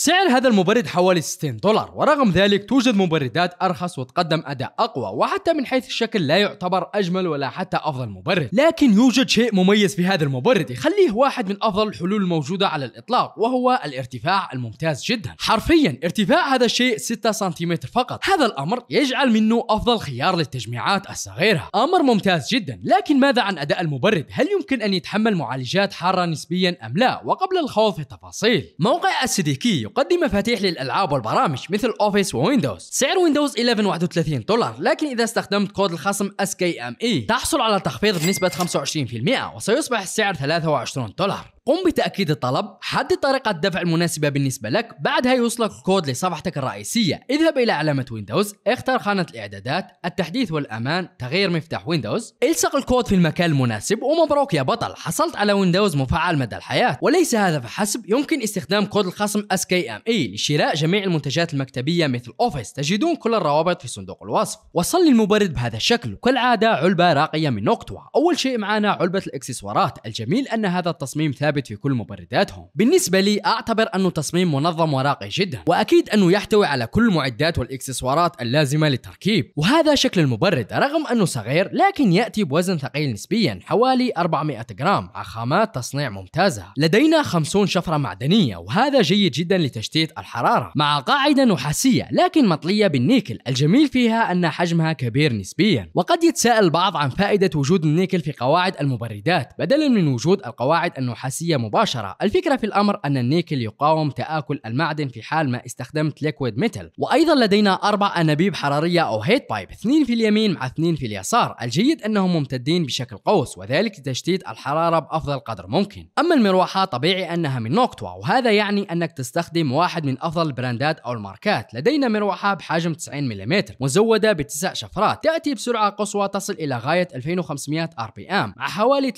سعر هذا المبرد حوالي 60 دولار ورغم ذلك توجد مبردات أرخص وتقدم أداء أقوى وحتى من حيث الشكل لا يعتبر أجمل ولا حتى أفضل مبرد لكن يوجد شيء مميز في هذا المبرد يخليه واحد من أفضل الحلول الموجودة على الإطلاق وهو الارتفاع الممتاز جدا حرفيا ارتفاع هذا الشيء 6 سنتيمتر فقط هذا الأمر يجعل منه أفضل خيار للتجميعات الصغيرة أمر ممتاز جدا لكن ماذا عن أداء المبرد هل يمكن أن يتحمل معالجات حارة نسبيا أم لا وقبل الخوض في التفاصيل موقع السديكي يقدم مفاتيح للالعاب والبرامج مثل اوفيس وويندوز سعر ويندوز 11 31 دولار لكن اذا استخدمت كود الخصم SKME تحصل على تخفيض بنسبة 25% وسيصبح السعر 23 دولار قم بتأكيد الطلب حدد طريقة الدفع المناسبة بالنسبة لك بعدها يوصلك الكود لصفحتك الرئيسية اذهب إلى علامة ويندوز اختر خانة الإعدادات التحديث والأمان تغيير مفتاح ويندوز الصق الكود في المكان المناسب ومبروك يا بطل حصلت على ويندوز مفعل مدى الحياة وليس هذا فحسب يمكن استخدام كود الخصم SKME لشراء جميع المنتجات المكتبية مثل أوفيس تجدون كل الروابط في صندوق الوصف وصل للمبرد بهذا الشكل كالعادة علبة راقية من نقطة أول شيء معنا علبة الإكسسوارات الجميل أن هذا التصميم ثابت ثابت في كل مبرداتهم بالنسبة لي أعتبر أنه تصميم منظم وراقي جدا وأكيد أنه يحتوي على كل المعدات والإكسسوارات اللازمة للتركيب وهذا شكل المبرد رغم أنه صغير لكن يأتي بوزن ثقيل نسبيا حوالي 400 جرام عخامات تصنيع ممتازة لدينا 50 شفرة معدنية وهذا جيد جدا لتشتيت الحرارة مع قاعدة نحاسية لكن مطلية بالنيكل الجميل فيها أن حجمها كبير نسبيا وقد يتساءل البعض عن فائدة وجود النيكل في قواعد المبردات بدلا من وجود القواعد النحاسية الرئيسية مباشرة الفكرة في الأمر أن النيكل يقاوم تآكل المعدن في حال ما استخدمت ليكويد ميتال وأيضا لدينا أربع أنابيب حرارية أو هيت بايب اثنين في اليمين مع اثنين في اليسار الجيد أنهم ممتدين بشكل قوس وذلك لتشتيت الحرارة بأفضل قدر ممكن أما المروحة طبيعي أنها من نوكتوا وهذا يعني أنك تستخدم واحد من أفضل البراندات أو الماركات لدينا مروحة بحجم 90 ملم مزودة بتسع شفرات تأتي بسرعة قصوى تصل إلى غاية 2500 ار بي ام مع حوالي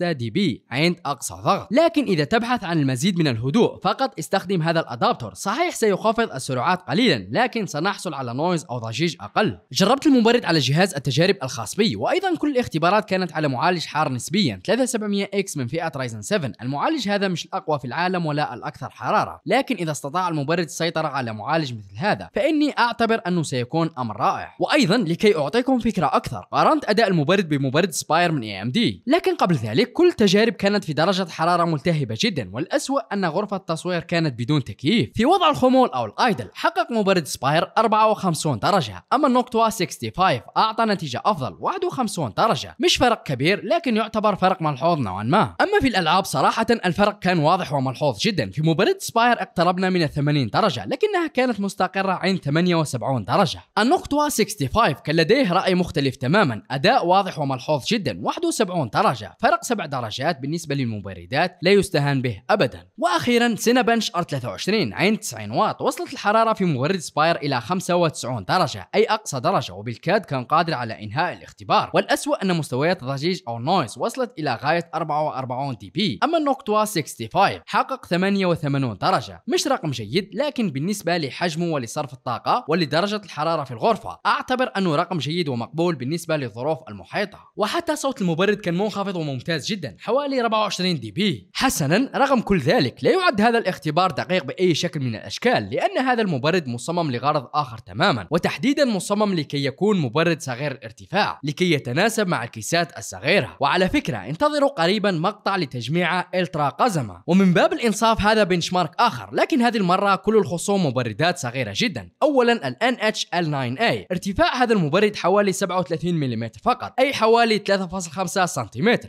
23.6 دي بي عند أقصى ضغط لكن إذا تبحث عن المزيد من الهدوء فقط استخدم هذا الأدابتور صحيح سيخفض السرعات قليلا لكن سنحصل على نويز أو ضجيج أقل جربت المبرد على جهاز التجارب الخاص بي وأيضا كل الاختبارات كانت على معالج حار نسبيا 3700 x من فئة رايزن 7 المعالج هذا مش الأقوى في العالم ولا الأكثر حرارة لكن إذا استطاع المبرد السيطرة على معالج مثل هذا فإني أعتبر أنه سيكون أمر رائع وأيضا لكي أعطيكم فكرة أكثر قارنت أداء المبرد بمبرد سباير من AMD لكن قبل ذلك كل تجارب كانت في درجة درجة حرارة ملتهبة جدا والأسوأ أن غرفة التصوير كانت بدون تكييف في وضع الخمول أو الأيدل حقق مبرد سباير 54 درجة أما النوكتوا 65 أعطى نتيجة أفضل 51 درجة مش فرق كبير لكن يعتبر فرق ملحوظ نوعا ما أما في الألعاب صراحة الفرق كان واضح وملحوظ جدا في مبرد سباير اقتربنا من 80 درجة لكنها كانت مستقرة عند 78 درجة النوكتوا 65 كان لديه رأي مختلف تماما أداء واضح وملحوظ جدا 71 درجة فرق 7 درجات بالنسبة للمبرد المبردات لا يستهان به ابدا واخيرا سينابنش ار 23 عين 90 واط وصلت الحراره في مورد سباير الى 95 درجه اي اقصى درجه وبالكاد كان قادر على انهاء الاختبار والاسوء ان مستويات ضجيج او نويز وصلت الى غايه 44 دي بي اما النوكتوا 65 حقق 88 درجه مش رقم جيد لكن بالنسبه لحجمه ولصرف الطاقه ولدرجه الحراره في الغرفه اعتبر انه رقم جيد ومقبول بالنسبه للظروف المحيطه وحتى صوت المبرد كان منخفض وممتاز جدا حوالي 24 المواصلين دي بي حسنا رغم كل ذلك لا يعد هذا الاختبار دقيق بأي شكل من الأشكال لأن هذا المبرد مصمم لغرض آخر تماما وتحديدا مصمم لكي يكون مبرد صغير الارتفاع لكي يتناسب مع الكيسات الصغيرة وعلى فكرة انتظروا قريبا مقطع لتجميع الترا قزمة ومن باب الإنصاف هذا بنش مارك آخر لكن هذه المرة كل الخصوم مبردات صغيرة جدا أولا ال NHL9A ارتفاع هذا المبرد حوالي 37 ملم فقط أي حوالي 3.5 سم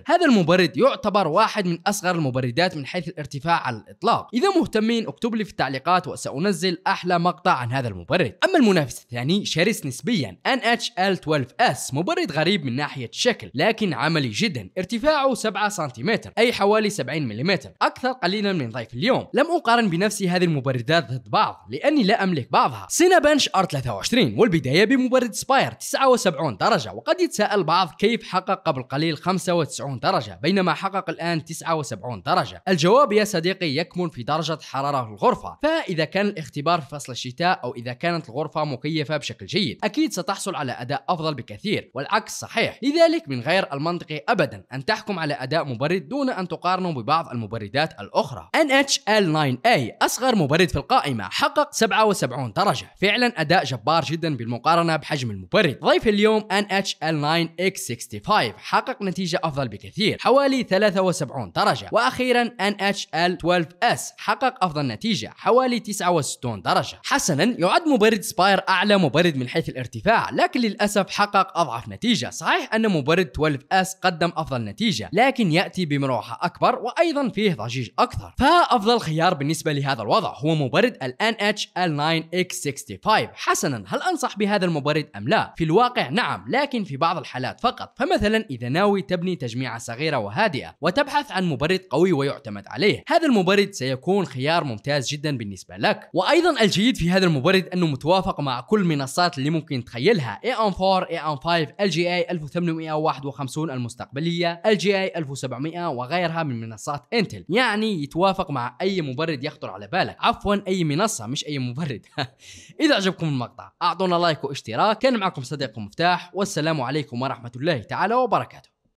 هذا المبرد يعتبر واحد من أصغر المبردات من حيث الارتفاع على الإطلاق إذا مهتمين اكتب لي في التعليقات وسأنزل أحلى مقطع عن هذا المبرد أما المنافس الثاني شرس نسبيا NHL12S مبرد غريب من ناحية الشكل لكن عملي جدا ارتفاعه 7 سنتيمتر أي حوالي 70 ملم أكثر قليلا من ضيف اليوم لم أقارن بنفسي هذه المبردات ضد بعض لأني لا أملك بعضها بنش ار 23 والبداية بمبرد سباير 79 درجة وقد يتساءل البعض كيف حقق قبل قليل 95 درجة بينما حقق الآن 79 درجة الجواب يا صديقي يكمن في درجة حرارة الغرفة فإذا كان الاختبار في فصل الشتاء أو إذا كانت الغرفة مكيفة بشكل جيد أكيد ستحصل على أداء أفضل بكثير والعكس صحيح لذلك من غير المنطقي أبدا أن تحكم على أداء مبرد دون أن تقارنه ببعض المبردات الأخرى NHL9A أصغر مبرد في القائمة حقق 77 درجة فعلا أداء جبار جدا بالمقارنة بحجم المبرد ضيف اليوم NHL9X65 حقق نتيجة أفضل بكثير حوالي 73 160 درجة وأخيرا NHL 12S حقق أفضل نتيجة حوالي 69 درجة حسنا يعد مبرد سباير أعلى مبرد من حيث الارتفاع لكن للأسف حقق أضعف نتيجة صحيح أن مبرد 12S قدم أفضل نتيجة لكن يأتي بمروحة أكبر وأيضا فيه ضجيج أكثر فأفضل خيار بالنسبة لهذا الوضع هو مبرد ال NHL9X65 حسنا هل أنصح بهذا المبرد أم لا؟ في الواقع نعم لكن في بعض الحالات فقط فمثلا إذا ناوي تبني تجميعة صغيرة وهادئة وتبحث عن مبرد قوي ويعتمد عليه هذا المبرد سيكون خيار ممتاز جدا بالنسبة لك وأيضا الجيد في هذا المبرد أنه متوافق مع كل المنصات اللي ممكن تخيلها AN4 AN5 LGA 1851 المستقبلية LGA 1700 وغيرها من منصات انتل يعني يتوافق مع أي مبرد يخطر على بالك عفوا أي منصة مش أي مبرد إذا عجبكم المقطع أعطونا لايك واشتراك كان معكم صديقكم مفتاح والسلام عليكم ورحمة الله تعالى وبركاته